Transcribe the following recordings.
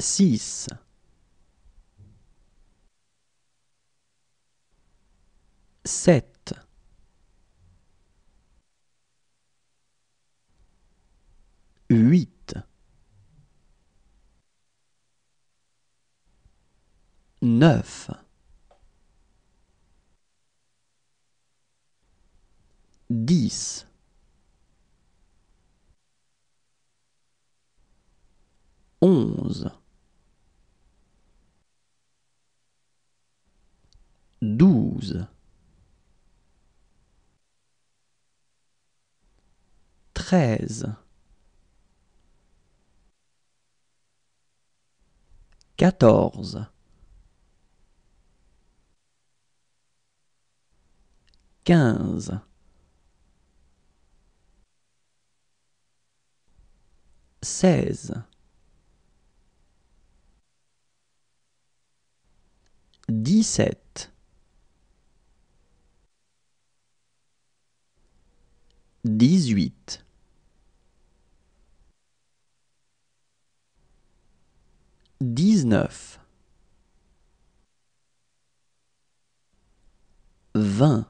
6 7 8 9 10 11 13 14 15 16 17 18 19 20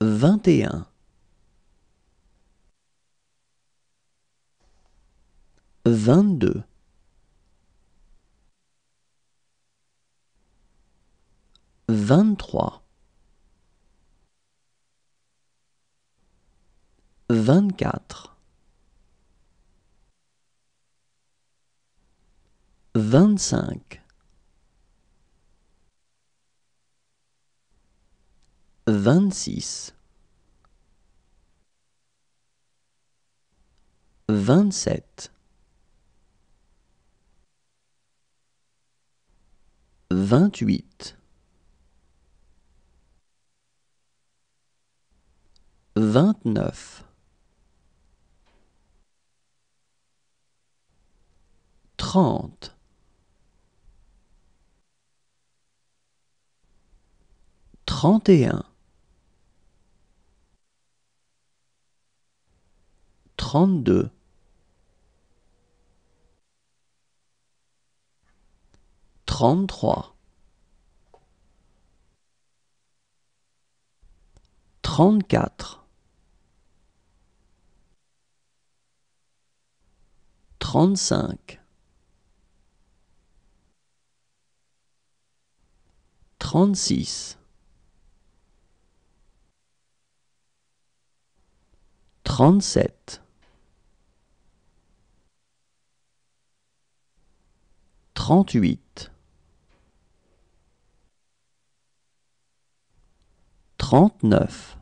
21 22 23 24 25 26 27 28 29 30 31 32 33 34 35 36 37 38 39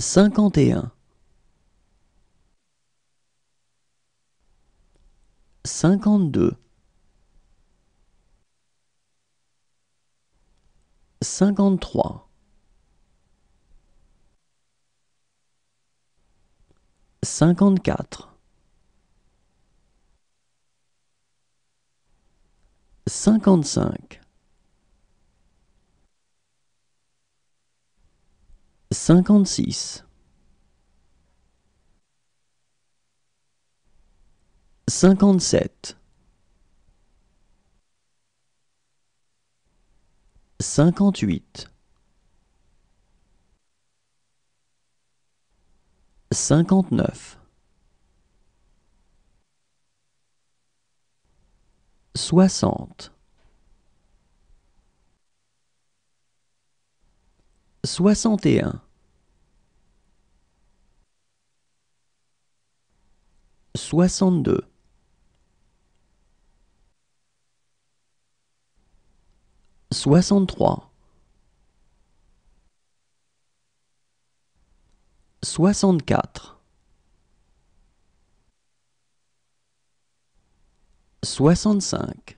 51 52 53 54 55 56 57 58 59 60 61 62 63 64 65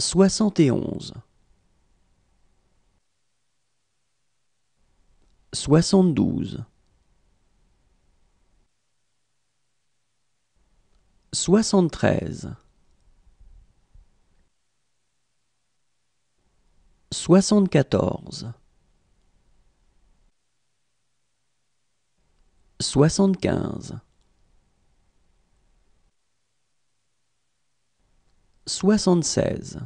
71 72 73 74 75 soixante-seize,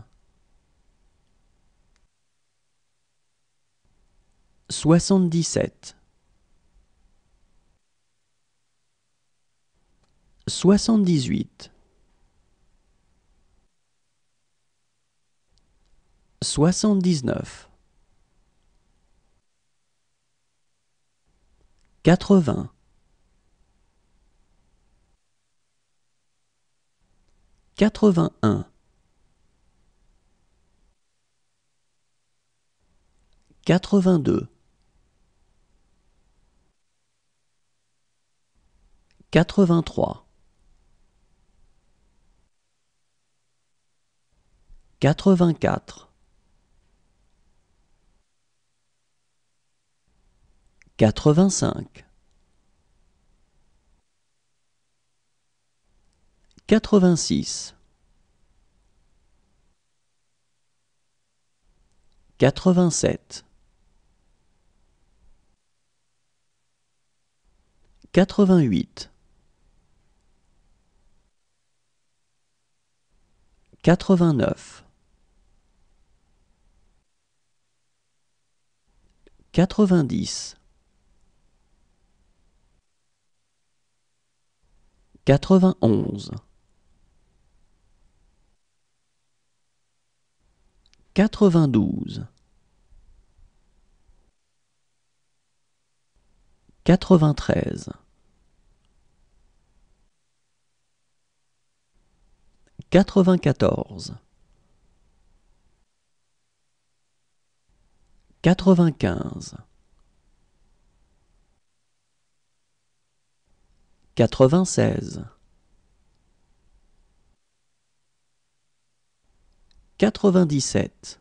soixante-dix-sept, soixante-dix-huit, soixante-dix-neuf, quatre-vingts. quatre-vingt-un 82 83 84 85 86 87 88 89 90 91 92 93 94 95 96 97